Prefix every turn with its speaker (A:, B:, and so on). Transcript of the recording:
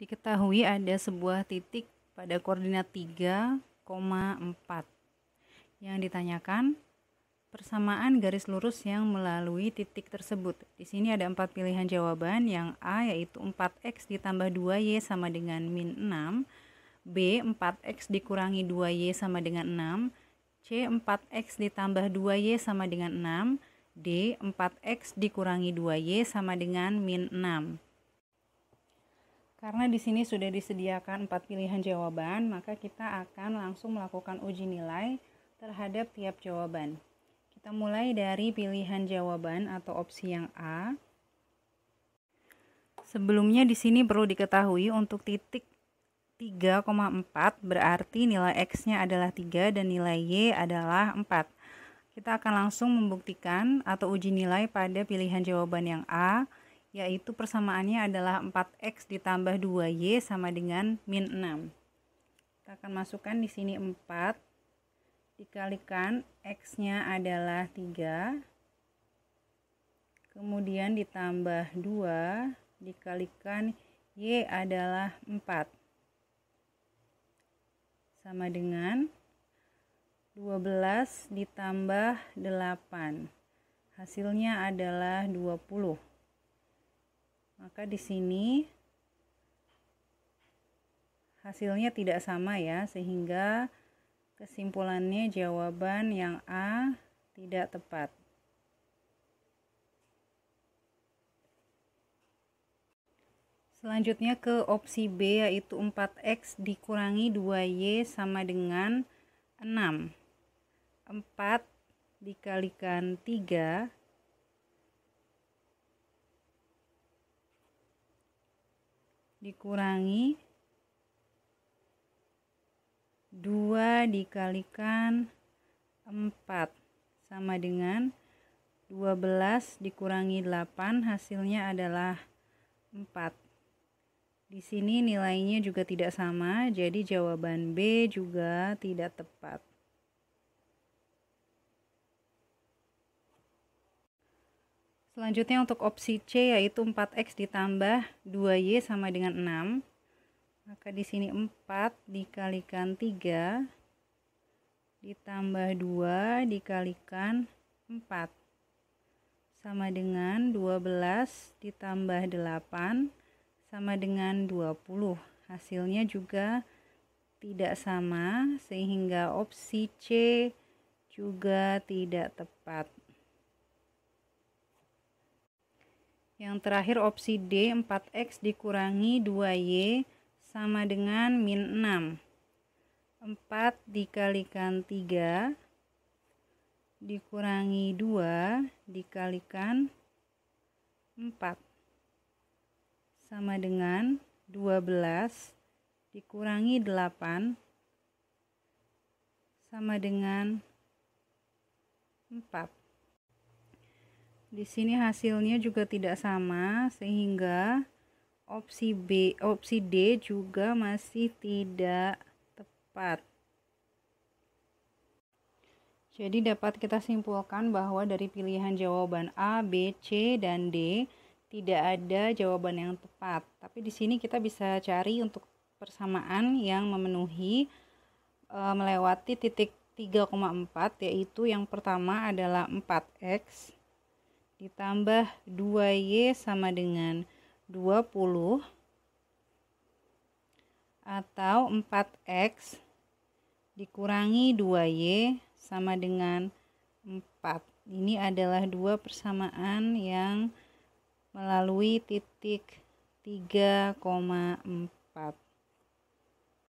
A: diketahui ada sebuah titik pada koordinat 3,4 yang ditanyakan persamaan garis lurus yang melalui titik tersebut. Di sini ada empat pilihan jawaban, yang A yaitu 4X ditambah 2Y sama dengan min 6, B 4X dikurangi 2Y sama dengan 6, C 4X ditambah 2Y sama dengan 6, D 4X dikurangi 2Y sama dengan min 6. Karena di sini sudah disediakan empat pilihan jawaban, maka kita akan langsung melakukan uji nilai terhadap tiap jawaban. Kita mulai dari pilihan jawaban atau opsi yang A. Sebelumnya di sini perlu diketahui untuk titik 3,4 berarti nilai X-nya adalah 3 dan nilai Y adalah 4. Kita akan langsung membuktikan atau uji nilai pada pilihan jawaban yang A yaitu persamaannya adalah 4x ditambah 2y sama dengan min 6. Kita akan masukkan di sini 4, dikalikan x-nya adalah 3, kemudian ditambah 2, dikalikan y adalah 4. Sama dengan 12 ditambah 8. Hasilnya adalah 20 maka di sini hasilnya tidak sama ya sehingga kesimpulannya jawaban yang A tidak tepat Selanjutnya ke opsi B yaitu 4X dikurangi 2Y sama dengan 6. 4 dikalikan 3 dikurangi 2 dikalikan 4 sama dengan 12 dikurangi 8 hasilnya adalah 4 di sini nilainya juga tidak sama jadi jawaban B juga tidak tepat Selanjutnya untuk opsi C yaitu 4X ditambah 2Y sama dengan 6. Maka di sini 4 dikalikan 3 ditambah 2 dikalikan 4 sama dengan 12 ditambah 8 sama dengan 20. Hasilnya juga tidak sama sehingga opsi C juga tidak tepat. Yang terakhir opsi D 4X dikurangi 2Y sama dengan min 6 4 dikalikan 3 dikurangi 2 dikalikan 4 sama dengan 12 dikurangi 8 sama dengan 4 di sini hasilnya juga tidak sama sehingga opsi B, opsi D juga masih tidak tepat. Jadi dapat kita simpulkan bahwa dari pilihan jawaban A, B, C, dan D tidak ada jawaban yang tepat. Tapi di sini kita bisa cari untuk persamaan yang memenuhi e, melewati titik 3,4 yaitu yang pertama adalah 4x ditambah 2Y sama dengan 20 atau 4X dikurangi 2Y sama dengan 4 ini adalah dua persamaan yang melalui titik 3,4